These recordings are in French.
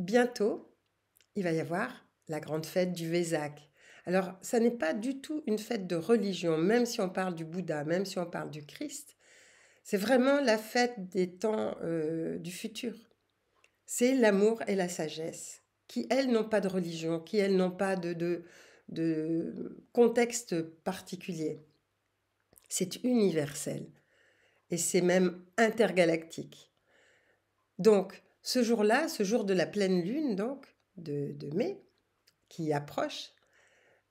bientôt, il va y avoir la grande fête du Vesak. Alors, ça n'est pas du tout une fête de religion, même si on parle du Bouddha, même si on parle du Christ. C'est vraiment la fête des temps euh, du futur. C'est l'amour et la sagesse, qui, elles, n'ont pas de religion, qui, elles, n'ont pas de contexte particulier. C'est universel et c'est même intergalactique. Donc, ce jour-là, ce jour de la pleine lune, donc, de, de mai, qui approche,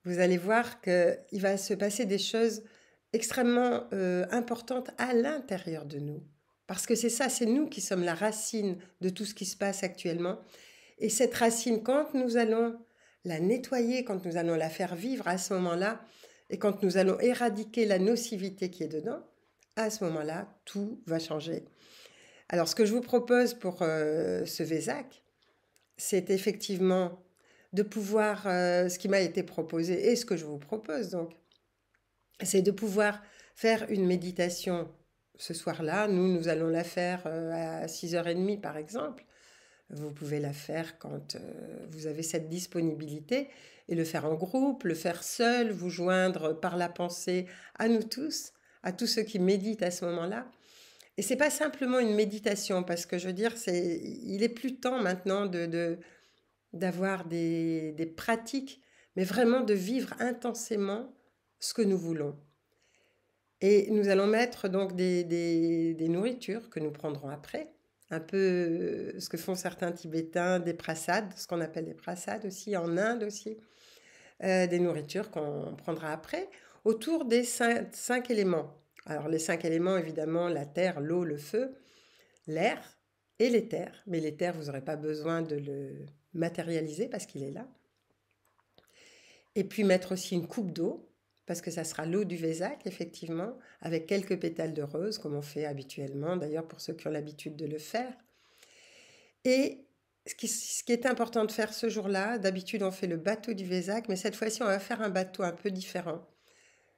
vous allez voir qu'il va se passer des choses extrêmement euh, importantes à l'intérieur de nous. Parce que c'est ça, c'est nous qui sommes la racine de tout ce qui se passe actuellement. Et cette racine, quand nous allons la nettoyer, quand nous allons la faire vivre à ce moment-là, et quand nous allons éradiquer la nocivité qui est dedans, à ce moment-là, tout va changer. Alors, ce que je vous propose pour euh, ce Vésac, c'est effectivement de pouvoir, euh, ce qui m'a été proposé et ce que je vous propose donc, c'est de pouvoir faire une méditation ce soir-là. Nous, nous allons la faire euh, à 6h30 par exemple. Vous pouvez la faire quand vous avez cette disponibilité et le faire en groupe, le faire seul, vous joindre par la pensée à nous tous, à tous ceux qui méditent à ce moment-là et c'est pas simplement une méditation, parce que je veux dire, c'est, il est plus temps maintenant de, d'avoir des, des, pratiques, mais vraiment de vivre intensément ce que nous voulons. Et nous allons mettre donc des, des, des nourritures que nous prendrons après, un peu euh, ce que font certains Tibétains, des prasades, ce qu'on appelle des prasades aussi, en Inde aussi, euh, des nourritures qu'on prendra après, autour des cinq éléments. Alors les cinq éléments, évidemment, la terre, l'eau, le feu, l'air et l'éther. Mais l'éther, vous n'aurez pas besoin de le matérialiser parce qu'il est là. Et puis mettre aussi une coupe d'eau, parce que ça sera l'eau du Vésac, effectivement, avec quelques pétales de rose, comme on fait habituellement, d'ailleurs pour ceux qui ont l'habitude de le faire. Et ce qui, ce qui, est important de faire ce jour-là, d'habitude on fait le bateau du Vésac, mais cette fois-ci on va faire un bateau un peu différent.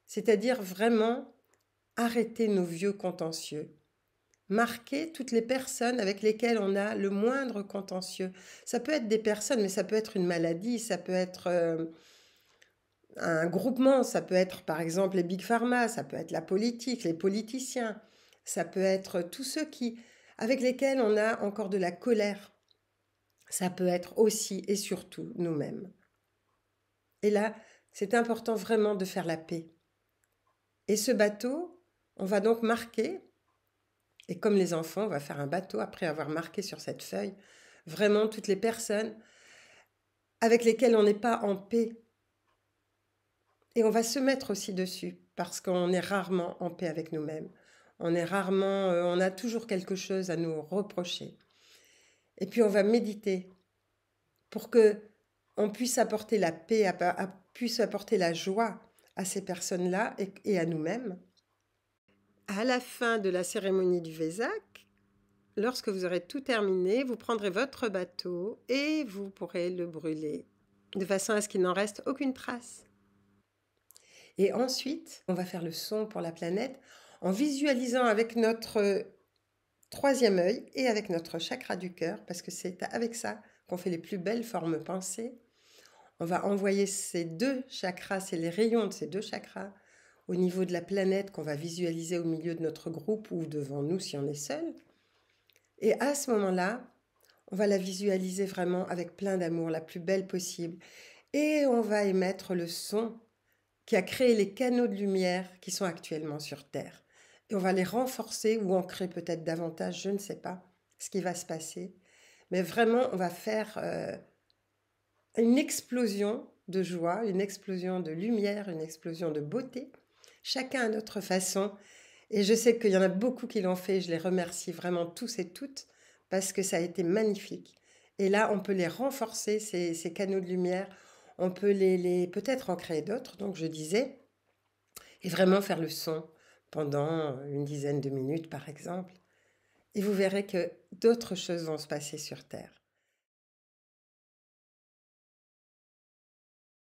C'est-à-dire vraiment arrêter nos vieux contentieux. Marquer toutes les personnes avec lesquelles on a le moindre contentieux. Ça peut être des personnes, mais ça peut être une maladie, ça peut être euh, un groupement, ça peut être par exemple les big pharma, ça peut être la politique, les politiciens, ça peut être tous ceux qui, avec lesquels on a encore de la colère. Ça peut être aussi et surtout nous-mêmes. Et là, c'est important vraiment de faire la paix. Et ce bateau, on va donc marquer, et comme les enfants, on va faire un bateau après avoir marqué sur cette feuille vraiment toutes les personnes avec lesquelles on n'est pas en paix. Et on va se mettre aussi dessus, parce qu'on est rarement en paix avec nous-mêmes. On est rarement, euh, on a toujours quelque chose à nous reprocher. Et puis on va méditer pour que on puisse apporter la paix, puisse apporter la joie à ces personnes-là et à nous-mêmes à la fin de la cérémonie du Vésac, lorsque vous aurez tout terminé, vous prendrez votre bateau et vous pourrez le brûler, de façon à ce qu'il n'en reste aucune trace. Et ensuite, on va faire le son pour la planète en visualisant avec notre troisième œil et avec notre chakra du cœur, parce que c'est avec ça qu'on fait les plus belles formes pensées. On va envoyer ces deux chakras, c'est les rayons de ces deux chakras au niveau de la planète qu'on va visualiser au milieu de notre groupe ou devant nous si on est seul. Et à ce moment-là, on va la visualiser vraiment avec plein d'amour, la plus belle possible. Et on va émettre le son qui a créé les canaux de lumière qui sont actuellement sur Terre. Et on va les renforcer ou ancrer peut-être davantage, je ne sais pas ce qui va se passer. Mais vraiment, on va faire euh, une explosion de joie, une explosion de lumière, une explosion de beauté chacun à notre façon. Et je sais qu'il y en a beaucoup qui l'ont fait. Je les remercie vraiment tous et toutes parce que ça a été magnifique. Et là, on peut les renforcer, ces, canaux de lumière. On peut les, peut-être en créer d'autres, donc je disais, et vraiment faire le son pendant une dizaine de minutes, par exemple. Et vous verrez que d'autres choses vont se passer sur Terre.